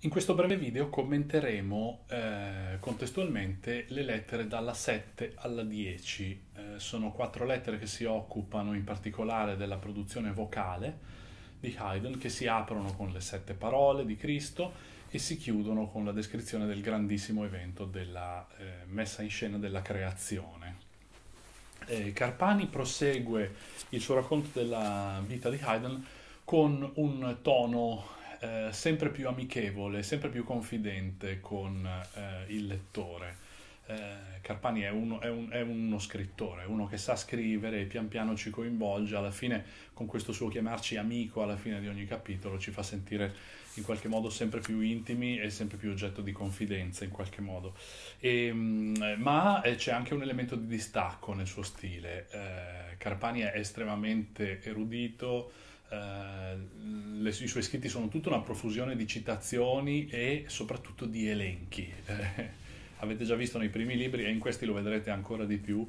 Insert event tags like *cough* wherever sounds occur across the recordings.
In questo breve video commenteremo eh, contestualmente le lettere dalla 7 alla 10. Eh, sono quattro lettere che si occupano in particolare della produzione vocale di Haydn, che si aprono con le sette parole di Cristo e si chiudono con la descrizione del grandissimo evento della eh, messa in scena della creazione. Eh, Carpani prosegue il suo racconto della vita di Haydn con un tono eh, sempre più amichevole, sempre più confidente con eh, il lettore. Eh, Carpani è, uno, è, un, è, uno scrittore, uno che sa scrivere e pian piano ci coinvolge, alla fine con questo suo chiamarci amico alla fine di ogni capitolo ci fa sentire in qualche modo sempre più intimi e sempre più oggetto di confidenza in qualche modo. E, ehm, ma eh, c'è anche un elemento di distacco nel suo stile, eh, Carpani è estremamente erudito, eh, le, i suoi scritti sono tutta una profusione di citazioni e soprattutto di elenchi. Eh, *laughs* avete già visto nei primi libri e in questi lo vedrete ancora di più.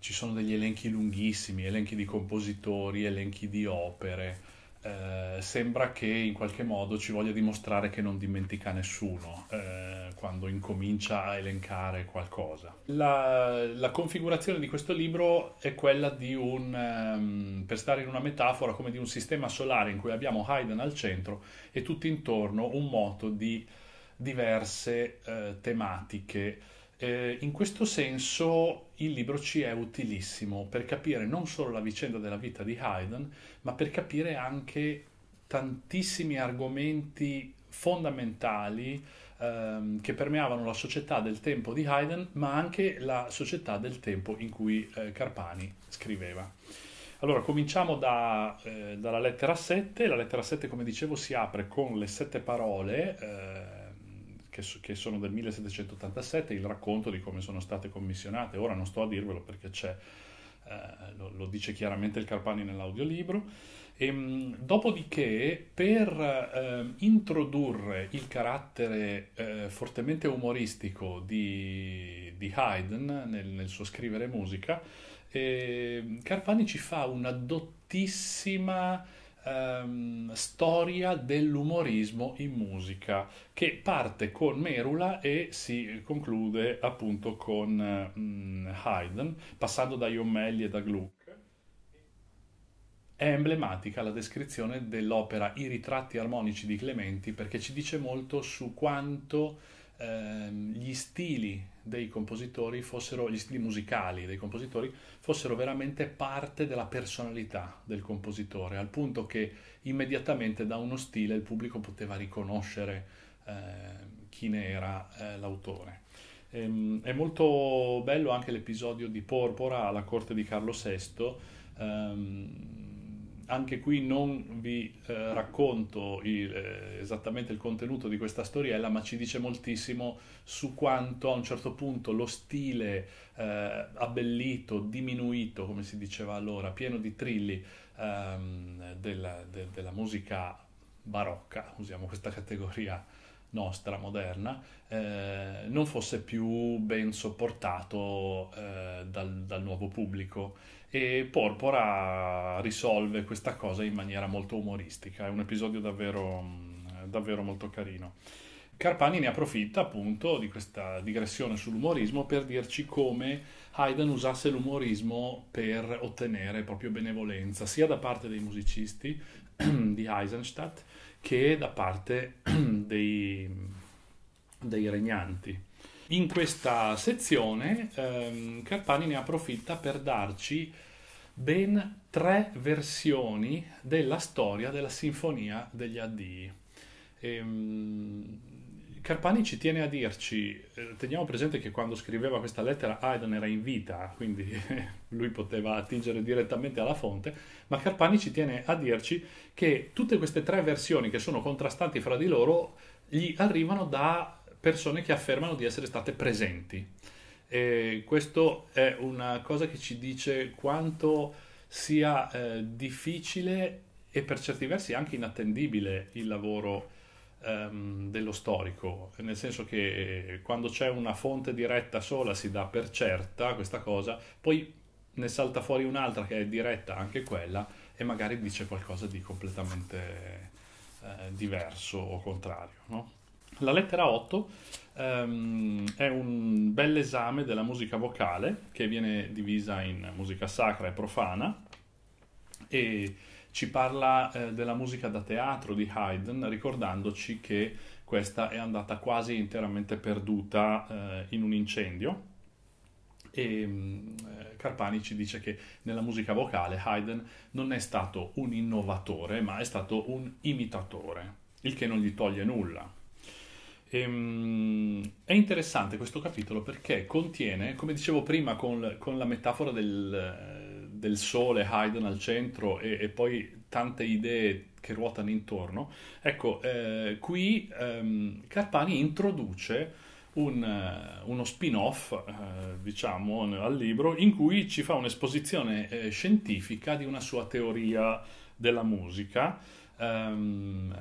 Ci sono degli elenchi lunghissimi, elenchi di compositori, elenchi di opere. Eh, sembra che in qualche modo ci voglia dimostrare che non dimentica nessuno. Eh, quando incomincia a elencare qualcosa. La, la configurazione di questo libro è quella di un, ehm, per stare in una metafora, come di un sistema solare in cui abbiamo Haydn al centro e tutto intorno un moto di diverse eh, tematiche. Eh, in questo senso il libro ci è utilissimo per capire non solo la vicenda della vita di Haydn, ma per capire anche tantissimi argomenti fondamentali ehm, che permeavano la società del tempo di Haydn, ma anche la società del tempo in cui eh, Carpani scriveva. Allora, cominciamo da, eh, dalla lettera 7. La lettera 7, come dicevo, si apre con le sette parole eh, che, che, sono del 1787, il racconto di come sono state commissionate. Ora non sto a dirvelo perché c'è eh, lo, lo, dice chiaramente il Carpani nell'audiolibro. E, ehm, dopodiché, per eh, introdurre il carattere eh, fortemente umoristico di, di Haydn nel, nel, suo scrivere musica, ehm, Carpani ci fa una dottissima ehm, storia dell'umorismo in musica che parte con Merula e si conclude appunto con mm, Haydn, passando da Iommelli e da Gluck. È emblematica la descrizione dell'opera I ritratti armonici di Clementi perché ci dice molto su quanto ehm, gli stili dei compositori fossero, gli stili musicali dei compositori fossero veramente parte della personalità del compositore, al punto che immediatamente da uno stile il pubblico poteva riconoscere eh, chi ne era eh, l'autore. Ehm, è molto bello anche l'episodio di Porpora alla corte di Carlo VI. Ehm, anche qui non vi eh, racconto il, eh, esattamente il contenuto di questa storiella, ma ci dice moltissimo su quanto a un certo punto lo stile eh, abbellito, diminuito, come si diceva allora, pieno di trilli ehm, della, de, della, musica barocca, usiamo questa categoria nostra moderna, eh, non fosse più ben sopportato eh, dal, dal nuovo pubblico e Porpora risolve questa cosa in maniera molto umoristica, è un episodio davvero, mm, davvero molto carino. Carpani ne approfitta appunto di questa digressione sull'umorismo per dirci come Haydn usasse l'umorismo per ottenere proprio benevolenza sia da parte dei musicisti *clears throat* di Eisenstadt che da parte *clears throat* dei, dei regnanti in questa sezione ehm, Carpani ne approfitta per darci ben tre versioni della storia della Sinfonia degli Addii. Ehm, Carpani ci tiene a dirci, eh, teniamo presente che quando scriveva questa lettera Haydn era in vita, quindi *laughs* lui poteva attingere direttamente alla fonte, ma Carpani ci tiene a dirci che tutte queste tre versioni che sono contrastanti fra di loro gli arrivano da persone che affermano di essere state presenti. E questo è una cosa che ci dice quanto sia eh, difficile e per certi versi anche inattendibile il lavoro ehm, dello storico, nel senso che eh, quando c'è una fonte diretta sola si dà per certa questa cosa, poi ne salta fuori un'altra che è diretta anche quella e magari dice qualcosa di completamente eh, diverso o contrario. No? La lettera 8 um, ehm, è un bel esame della musica vocale che viene divisa in musica sacra e profana e ci parla eh, della musica da teatro di Haydn ricordandoci che questa è andata quasi interamente perduta eh, in un incendio e mm, eh, Carpani ci dice che nella musica vocale Haydn non è stato un innovatore ma è stato un imitatore, il che non gli toglie nulla Ehm, è interessante questo capitolo perché contiene, come dicevo prima con, con la metafora del, del, sole, Haydn al centro e, e, poi tante idee che ruotano intorno, ecco, eh, qui ehm, Carpani introduce un, uno spin-off, eh, diciamo, al libro in cui ci fa un'esposizione eh, scientifica di una sua teoria della musica. Um,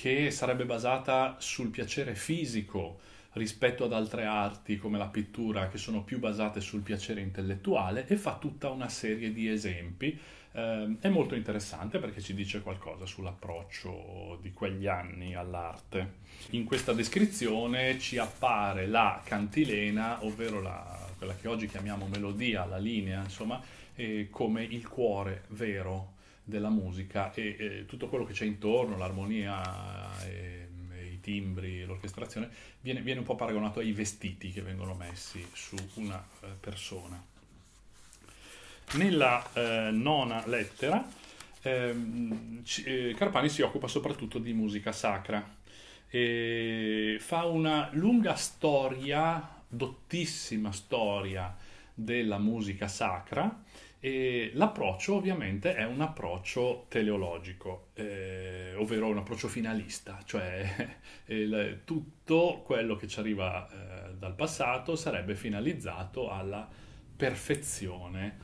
che sarebbe basata sul piacere fisico rispetto ad altre arti come la pittura che sono più basate sul piacere intellettuale e fa tutta una serie di esempi. Eh, è molto interessante perché ci dice qualcosa sull'approccio di quegli anni all'arte. In questa descrizione ci appare la cantilena, ovvero la, quella che oggi chiamiamo melodia, la linea, insomma, eh, come il cuore vero della musica e, e tutto quello che c'è intorno, l'armonia, e, i timbri, l'orchestrazione, viene, viene un po' paragonato ai vestiti che vengono messi su una eh, persona. Nella eh, nona lettera ehm, eh, Carpani si occupa soprattutto di musica sacra. E fa una lunga storia, dottissima storia della musica sacra e l'approccio ovviamente è un approccio teleologico, eh, ovvero un approccio finalista, cioè *laughs* il, tutto quello che ci arriva eh, dal passato sarebbe finalizzato alla perfezione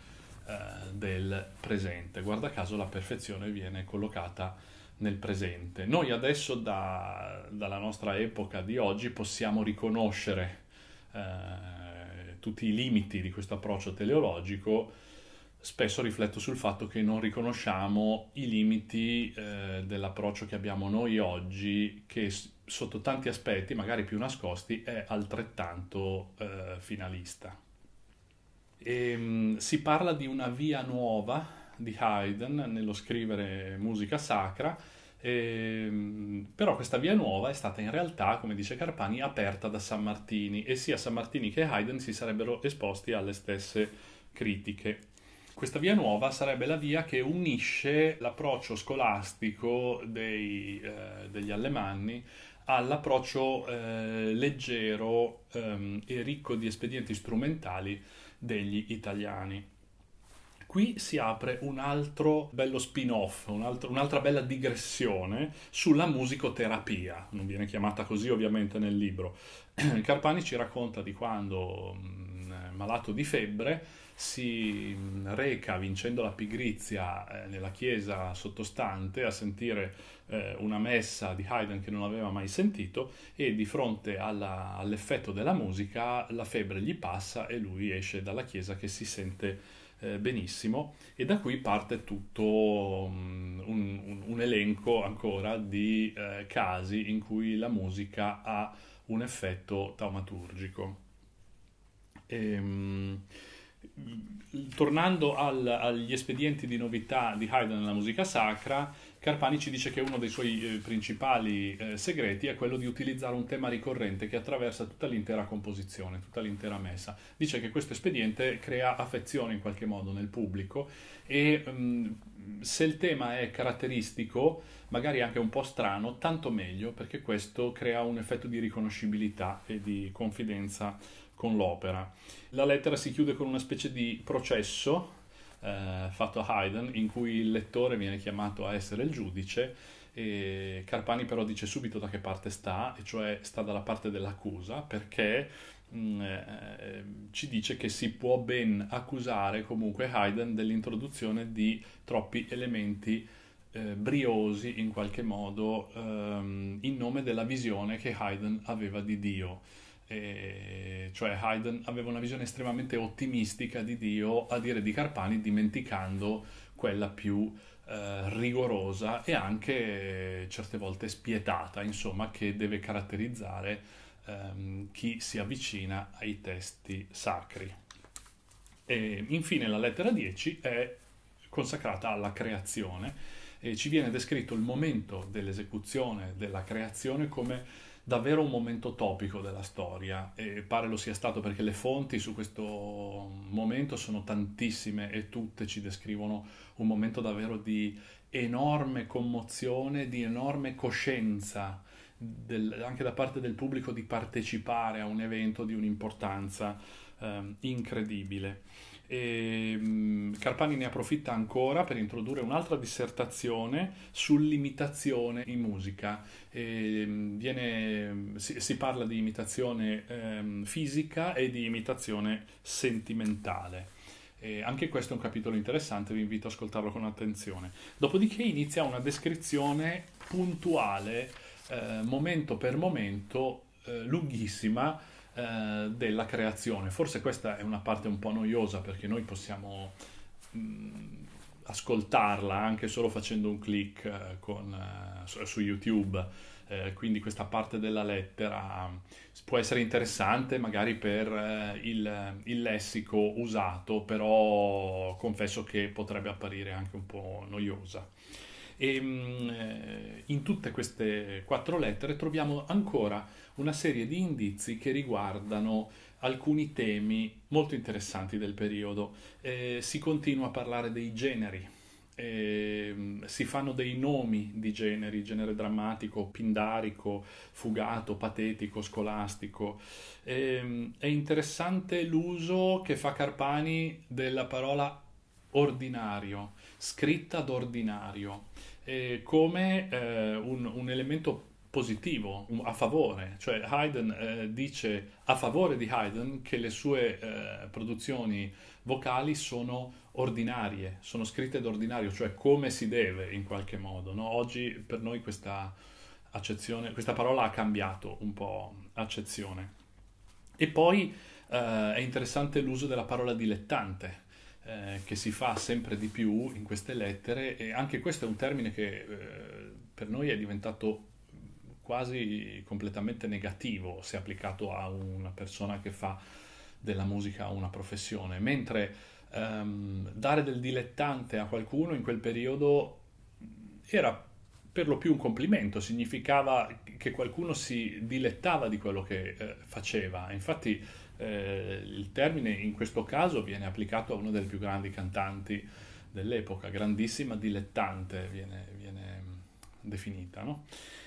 eh, del presente. Guarda caso la perfezione viene collocata nel presente. Noi adesso da, dalla nostra epoca di oggi possiamo riconoscere eh, tutti i limiti di questo approccio teleologico spesso rifletto sul fatto che non riconosciamo i limiti eh, dell'approccio che abbiamo noi oggi, che sotto tanti aspetti, magari più nascosti, è altrettanto eh, finalista. E, ehm, si parla di una via nuova di Haydn nello scrivere musica sacra, eh, però questa via nuova è stata in realtà, come dice Carpani, aperta da San Martini e sia San Martini che Haydn si sarebbero esposti alle stesse critiche. Questa via nuova sarebbe la via che unisce l'approccio scolastico dei, eh, degli alemanni all'approccio eh, leggero ehm, e ricco di espedienti strumentali degli italiani. Qui si apre un altro bello spin-off, un altro, un'altra bella digressione sulla musicoterapia, non viene chiamata così ovviamente nel libro. *clears throat* Carpani ci racconta di quando mm, malato di febbre, si reca vincendo la pigrizia eh, nella chiesa sottostante a sentire eh, una messa di Haydn che non aveva mai sentito e di fronte alla, all'effetto della musica la febbre gli passa e lui esce dalla chiesa che si sente eh, benissimo e da qui parte tutto um, un, un, elenco ancora di eh, casi in cui la musica ha un effetto taumaturgico. Ehm, tornando al, agli espedienti di novità di Haydn nella musica sacra, Carpani ci dice che uno dei suoi eh, principali eh, segreti è quello di utilizzare un tema ricorrente che attraversa tutta l'intera composizione, tutta l'intera messa. Dice che questo espediente crea affezione in qualche modo nel pubblico e mh, mm, se il tema è caratteristico, magari anche un po' strano, tanto meglio perché questo crea un effetto di riconoscibilità e di confidenza con l'opera. La lettera si chiude con una specie di processo eh, fatto a Haydn in cui il lettore viene chiamato a essere il giudice e Carpani però dice subito da che parte sta, e cioè sta dalla parte dell'accusa perché mh, mm, eh, ci dice che si può ben accusare comunque Haydn dell'introduzione di troppi elementi eh, briosi in qualche modo ehm, in nome della visione che Haydn aveva di Dio eh, cioè Haydn aveva una visione estremamente ottimistica di Dio, a dire di Carpani, dimenticando quella più eh, rigorosa e anche certe volte spietata, insomma, che deve caratterizzare ehm, chi si avvicina ai testi sacri. E, infine la lettera 10 è consacrata alla creazione e ci viene descritto il momento dell'esecuzione della creazione come davvero un momento topico della storia e pare lo sia stato perché le fonti su questo momento sono tantissime e tutte ci descrivono un momento davvero di enorme commozione, di enorme coscienza del, anche da parte del pubblico di partecipare a un evento di un'importanza eh, incredibile. E ehm, Carpani ne approfitta ancora per introdurre un'altra dissertazione sull'imitazione in musica. Ehm, viene, si, si, parla di imitazione ehm, fisica e di imitazione sentimentale. E anche questo è un capitolo interessante, vi invito ad ascoltarlo con attenzione. Dopodiché inizia una descrizione puntuale, eh, momento per momento, eh, lunghissima, eh, della creazione. Forse questa è una parte un po' noiosa perché noi possiamo mh, mm, ascoltarla anche solo facendo un clic eh, con, eh, su, su, YouTube. Eh, quindi questa parte della lettera mm, può essere interessante magari per il, il lessico usato, però confesso che potrebbe apparire anche un po' noiosa. E mm, eh, in tutte queste quattro lettere troviamo ancora una serie di indizi che riguardano alcuni temi molto interessanti del periodo. Eh, si continua a parlare dei generi, eh, si fanno dei nomi di generi, genere drammatico, pindarico, fugato, patetico, scolastico. Eh, è interessante l'uso che fa Carpani della parola ordinario, scritta d'ordinario, eh, come eh, un, un, elemento positivo, un, a favore, cioè Haydn eh, dice a favore di Haydn che le sue eh, produzioni vocali sono ordinarie, sono scritte d'ordinario, cioè come si deve in qualche modo. No? Oggi per noi questa, questa parola ha cambiato un po' accezione. E poi eh, è interessante l'uso della parola dilettante, eh, che si fa sempre di più in queste lettere e anche questo è un termine che eh, per noi è diventato quasi completamente negativo se applicato a una persona che fa della musica una professione, mentre ehm, dare del dilettante a qualcuno in quel periodo era per lo più un complimento, significava che qualcuno si dilettava di quello che eh, faceva. Infatti eh, il termine in questo caso viene applicato a una delle più grandi cantanti dell'epoca, grandissima dilettante viene, viene mm, definita. No?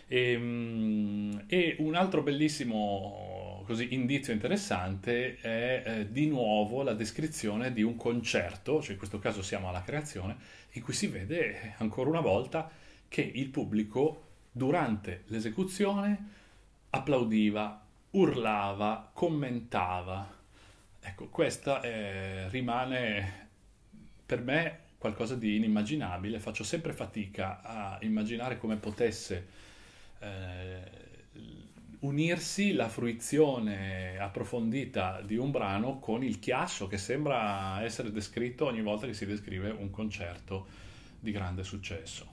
E, ehm, e, un altro bellissimo così, indizio interessante è eh, di nuovo la descrizione di un concerto, cioè in questo caso siamo alla creazione, in cui si vede eh, ancora una volta che il pubblico durante l'esecuzione applaudiva urlava, commentava. Ecco, questa eh, rimane per me qualcosa di inimmaginabile, faccio sempre fatica a immaginare come potesse eh, unirsi la fruizione approfondita di un brano con il chiasso che sembra essere descritto ogni volta che si descrive un concerto di grande successo.